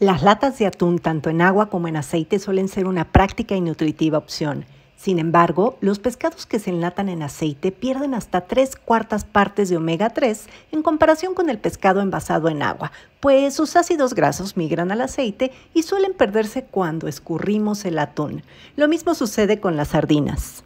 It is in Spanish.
Las latas de atún tanto en agua como en aceite suelen ser una práctica y nutritiva opción. Sin embargo, los pescados que se enlatan en aceite pierden hasta tres cuartas partes de omega 3 en comparación con el pescado envasado en agua, pues sus ácidos grasos migran al aceite y suelen perderse cuando escurrimos el atún. Lo mismo sucede con las sardinas.